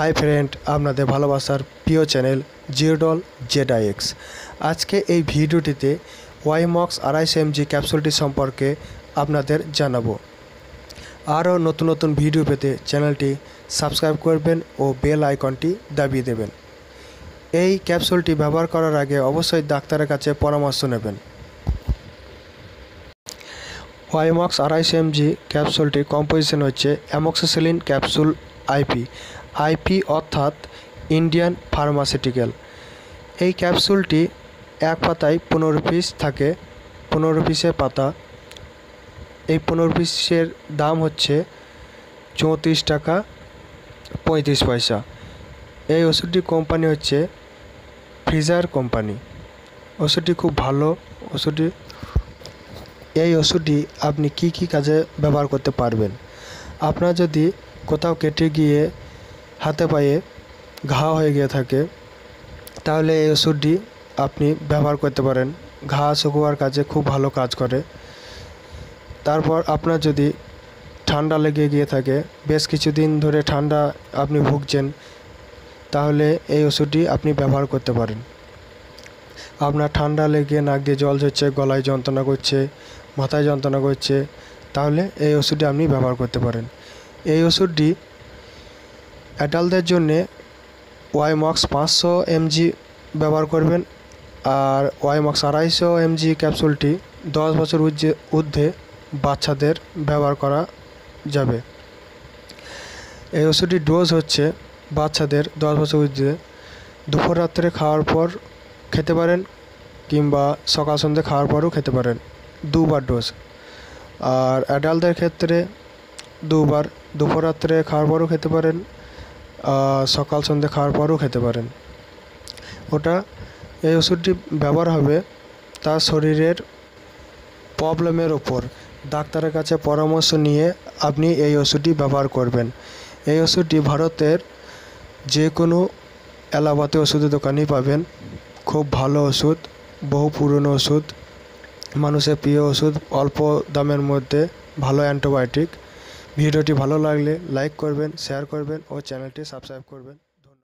hi friend আপনাদের ভালোবাসার প্রিয় চ্যানেল জিওডল জেডা এক্স আজকে এই ভিডিওটিতে ওয়াইমক্স আড়াইশো এমজি ক্যাপসুলটি সম্পর্কে আপনাদের জানাবো আরও নতুন নতুন ভিডিও পেতে চ্যানেলটি সাবস্ক্রাইব করবেন ও বেল আইকনটি দাবিয়ে দেবেন এই ক্যাপসুলটি ব্যবহার করার আগে অবশ্যই ডাক্তারের কাছে পরামর্শ নেবেন ওয়াইমক্স আড়াইশো এমজি ক্যাপসুলটির কম্পোজিশন হচ্ছে অ্যামক্সিসিলিন ক্যাপসুল আইপি আইপি অর্থাৎ ইন্ডিয়ান ফার্মাসিউটিক্যাল এই ক্যাপসুলটি এক পাতায় পনেরো পিস থাকে পনেরো পিসের পাতা এই পনেরো পিসের দাম হচ্ছে চৌত্রিশ টাকা পঁয়ত্রিশ পয়সা এই ওষুধটি কোম্পানি হচ্ছে ফ্রিজার কোম্পানি ওষুধটি খুব ভালো ওষুধটি এই ওষুধটি আপনি কি কি কাজে ব্যবহার করতে পারবেন আপনার যদি কোথাও কেটে গিয়ে হাতে পায়ে ঘা হয়ে গিয়ে থাকে তাহলে এই ওষুধটি আপনি ব্যবহার করতে পারেন ঘা শুকোয়ার কাজে খুব ভালো কাজ করে তারপর আপনার যদি ঠান্ডা লেগে গিয়ে থাকে বেশ কিছুদিন ধরে ঠান্ডা আপনি ভুগছেন তাহলে এই ওষুধটি আপনি ব্যবহার করতে পারেন আপনার ঠান্ডা লেগে নাক দিয়ে জল ঝরছে গলায় যন্ত্রণা করছে মাথায় যন্ত্রণা করছে তাহলে এই ওষুধটি আপনি ব্যবহার করতে পারেন এই ওষুধটি অ্যাডাল্টদের জন্যে ওয়াই ওয়াইমক্স পাঁচশো এমজি ব্যবহার করবেন আর ওয়াই ওয়াইমক্স আড়াইশো এমজি ক্যাপসুলটি দশ বছর ঊর্ধ্বে বাচ্চাদের ব্যবহার করা যাবে এই ওষুধটির ডোজ হচ্ছে বাচ্চাদের দশ বছর ঊর্ধ্বে দুপুর রাত্রে খাওয়ার পর খেতে পারেন কিংবা সকাল সন্ধ্যে খাওয়ার পরও খেতে পারেন দুবার ডোজ আর অ্যাডাল্টদের ক্ষেত্রে দুবার দুপুর রাত্রে খাওয়ার পরও খেতে পারেন সকাল সন্ধে খাওয়ার পরেও খেতে পারেন ওটা এই ওষুধটি ব্যবহার হবে তার শরীরের প্রবলেমের ওপর ডাক্তারের কাছে পরামর্শ নিয়ে আপনি এই ওষুধটি ব্যবহার করবেন এই ওষুধটি ভারতের যে কোনো এলাবাতে ওষুধের দোকানেই পাবেন খুব ভালো ওষুধ বহু পুরনো ওষুধ মানুষের প্রিয় ওষুধ অল্প দামের মধ্যে ভালো অ্যান্টিবায়োটিক ভিডিওটি ভালো লাগলে লাইক করবেন শেয়ার করবেন ও চ্যানেলটি সাবস্ক্রাইব করবেন